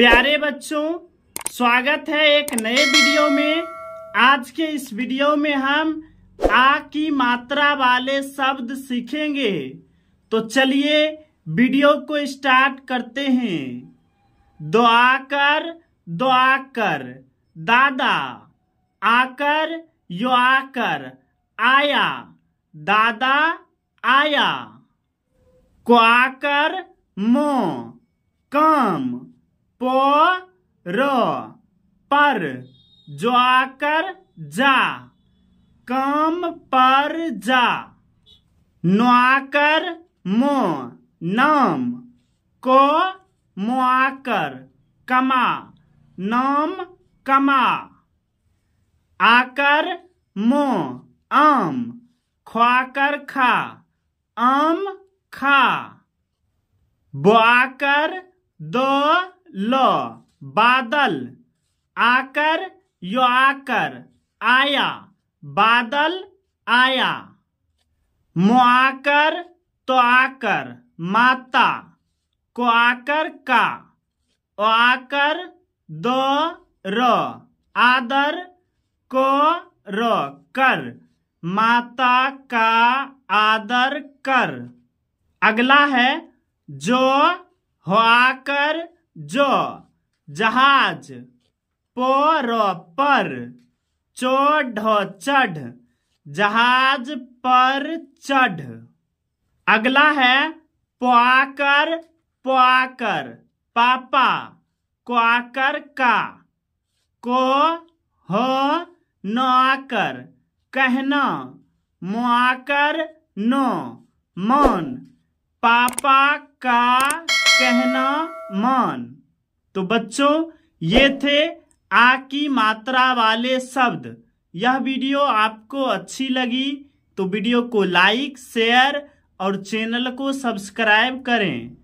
प्यारे बच्चों स्वागत है एक नए वीडियो में आज के इस वीडियो में हम आ की मात्रा वाले शब्द सीखेंगे तो चलिए वीडियो को स्टार्ट करते हैं दो आकर दो आकर दादा आकर यो आकर आया दादा आया को आकर मो काम पर पर जो आकर जा कम पर जा नोआकर मो नाम को मुआकर कमा नाम कमा आकर मो आम खुआकर खा आम खा बुआकर दो ल बादल आकर यो आकर आया बादल आया मुआकर तो आकर माता को आकर का ओ आकर दो र आदर को र कर माता का आदर कर अगला है जो हो आकर ज जहाज पर पर चढ़ चढ़ जहाज पर चढ़ अगला है पाकर पाकर पापा क्वाकर का को हो नौकर कहना मुआकर नो मन पापा का कहना मान तो बच्चों ये थे आ की मात्रा वाले शब्द यह वीडियो आपको अच्छी लगी तो वीडियो को लाइक शेयर और चैनल को सब्सक्राइब करें